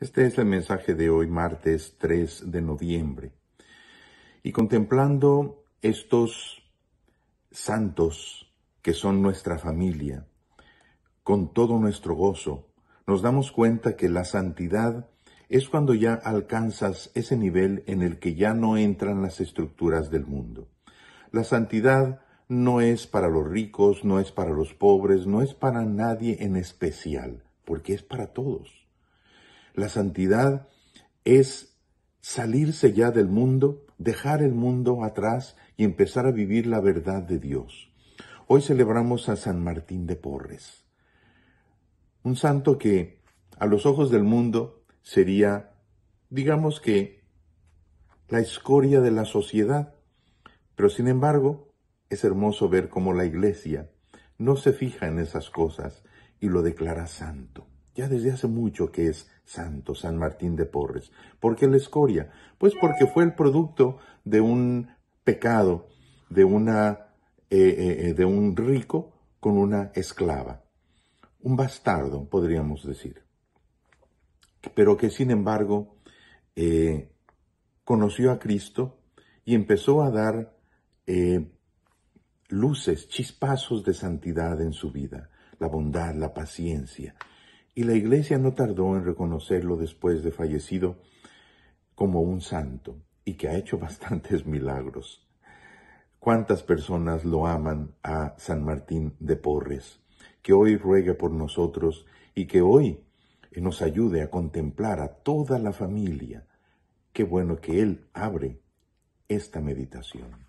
Este es el mensaje de hoy, martes 3 de noviembre. Y contemplando estos santos que son nuestra familia, con todo nuestro gozo, nos damos cuenta que la santidad es cuando ya alcanzas ese nivel en el que ya no entran las estructuras del mundo. La santidad no es para los ricos, no es para los pobres, no es para nadie en especial, porque es para todos. La santidad es salirse ya del mundo, dejar el mundo atrás y empezar a vivir la verdad de Dios. Hoy celebramos a San Martín de Porres, un santo que a los ojos del mundo sería, digamos que, la escoria de la sociedad, pero sin embargo es hermoso ver cómo la iglesia no se fija en esas cosas y lo declara santo ya desde hace mucho que es santo San Martín de Porres. ¿Por qué la escoria? Pues porque fue el producto de un pecado, de, una, eh, eh, eh, de un rico con una esclava. Un bastardo, podríamos decir. Pero que sin embargo conoció a Cristo y empezó a dar luces, chispazos de santidad en su vida, la bondad, la paciencia, y la iglesia no tardó en reconocerlo después de fallecido como un santo y que ha hecho bastantes milagros. ¿Cuántas personas lo aman a San Martín de Porres? Que hoy ruega por nosotros y que hoy nos ayude a contemplar a toda la familia. Qué bueno que Él abre esta meditación.